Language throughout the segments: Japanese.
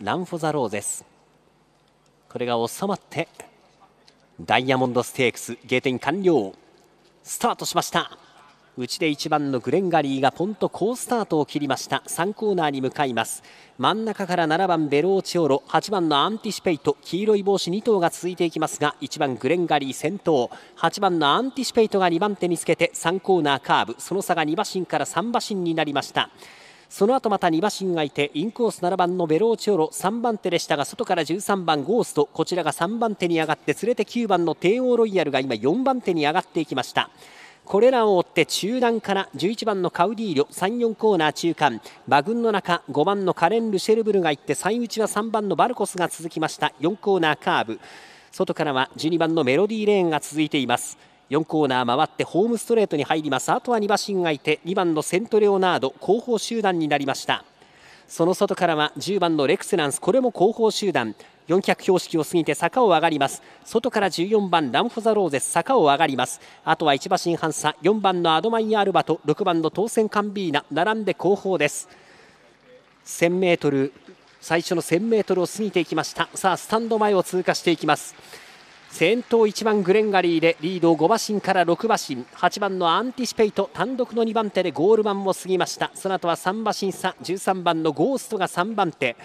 ランフォザローですこれが収まってダイヤモンドステークスゲーテン完了スタートしましたうちで1番のグレンガリーがポンと好スタートを切りました3コーナーに向かいます真ん中から7番ベローチオロ8番のアンティシペイト黄色い帽子2頭が続いていきますが1番グレンガリー先頭8番のアンティシペイトが2番手につけて3コーナーカーブその差が2馬身から3馬身になりましたその後また2馬身がいてインコース7番のベローチオロ3番手でしたが外から13番ゴーストこちらが3番手に上がって連れて9番の帝王ロイヤルが今4番手に上がっていきましたこれらを追って中段から11番のカウディーリョ34コーナー中間馬群の中5番のカレン・ルシェルブルが行って最内は3番のバルコスが続きました4コーナーカーブ外からは12番のメロディーレーンが続いています。4コーナー回ってホームストレートに入りますあとは2馬身がいて2番のセントレオナード後方集団になりましたその外からは10番のレクセランスこれも後方集団400標識を過ぎて坂を上がります外から14番ランフォザローゼス坂を上がりますあとは1馬身半差4番のアドマイアルバと6番の当選カンビーナ並んで後方です 1000m 最初の 1000m を過ぎていきましたさあスタンド前を通過していきます先頭1番グレンガリーでリードを5馬身から6馬身8番のアンティシペイト単独の2番手でゴールマンを過ぎましたその後は3馬身差13番のゴーストが3番手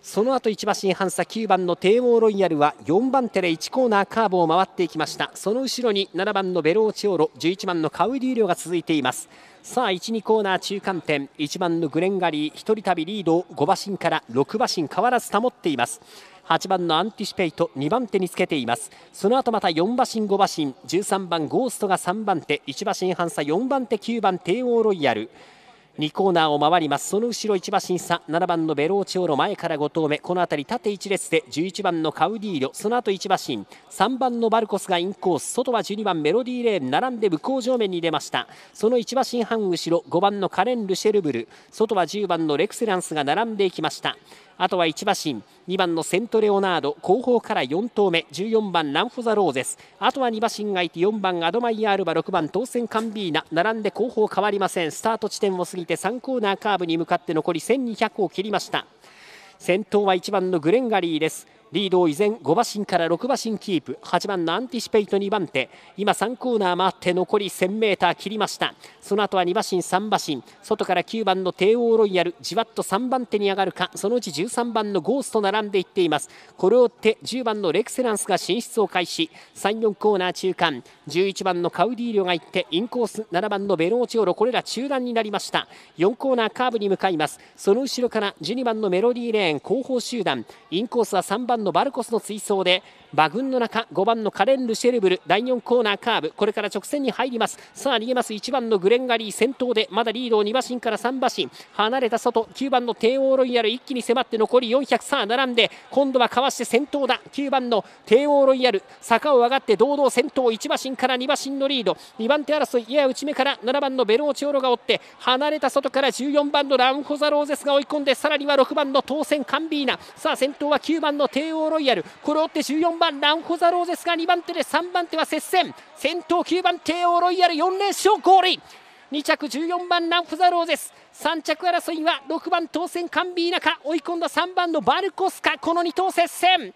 その後1馬身半差9番の帝王ロイヤルは4番手で1コーナーカーブを回っていきましたその後ろに7番のベローチオロ11番のカウディーリョが続いていますさあ12コーナー中間点1番のグレンガリー1人旅リードを5馬身から6馬身変わらず保っています8番のアンティシペイト2番手につけていますその後また4馬身5馬身13番ゴーストが3番手1馬身半差4番手9番帝王ロイヤル2コーナーを回りますその後ろ1馬身差7番のベローチオロ前から5投目この辺り縦1列で11番のカウディーロその後1馬身3番のバルコスがインコース外は12番メロディーレーン並んで向こう上面に出ましたその1馬身半後ろ5番のカレン・ルシェルブル外は10番のレクセランスが並んでいきましたあとは1馬身2番のセントレオナード後方から4投目14番ランフォザローゼスあとは2馬身がいて4番アドマイヤールバ6番当選カンビーナ並んで後方変わりませんスタート地点を過ぎて3コーナーカーブに向かって残り1200を切りました先頭は1番のグレンガリーですリードを依然5馬身から6馬身キープ8番のアンティシペイト2番手今3コーナー回って残り 1000m 切りましたその後は2馬身3馬身外から9番の帝王ロイヤルじわっと3番手に上がるかそのうち13番のゴースと並んでいっていますこれを追って10番のレクセランスが進出を開始34コーナー中間11番のカウディーリョが行ってインコース7番のベローチオロこれら中断になりました4コーナーカーブに向かいますその後ろから12番のメロディーレーン後方集団インコースは3番番のバルコスの追走で馬群の中5番のカレン・ルシェルブル第4コーナーカーブこれから直線に入りますさあ逃げます1番のグレンガリー先頭でまだリードを2馬身から3馬身離れた外9番の帝王ロイヤル一気に迫って残り400さあ並んで今度はかわして先頭だ9番の帝王ロイヤル坂を上がって堂々先頭1馬身から2馬身のリード2番手争いやや内目から7番のベローチオロが追って離れた外から14番のラウンホザローゼスが追い込んでさらには6番の当選カンビーナさあ先頭は9番の帝王王ロイヤルこれを追って14番ランホザローゼスが2番手で3番手は接戦先頭9番帝王ロイヤル4連勝ゴール2着14番ランホザローゼス3着争いは6番当選カンビーナカ追い込んだ3番のバルコスカこの2頭接戦